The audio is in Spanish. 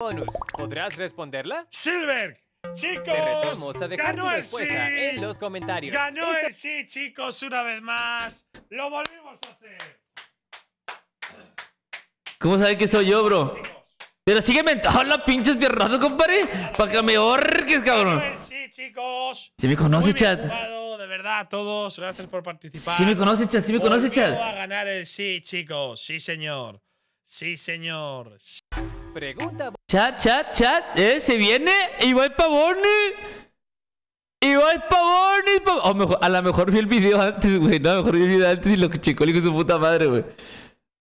bonus. ¿Podrás responderla? Silver, chicos, Te a dejar ganó tu respuesta en los comentarios. Ganó Esta... el sí, chicos, una vez más. Lo volvimos a hacer. ¿Cómo sabe que soy yo, bro? Pero sigue mentado las pinches piernas, compadre. Para que me horques, cabrón. el sí, chicos. Si me conoce, chat. de verdad, a todos. Gracias por participar. Si me conoce, chat. Si me conoce, chat. a ganar el sí, chicos. Sí, señor. Sí, señor. Pregunta. Chat, chat, chat. ¿Eh? ¿Se viene? Igual Pavone. Igual Pavone. para O mejor, a lo mejor vi el video antes, güey. No, a lo mejor vi el video antes y lo que checó le dijo su puta madre, güey.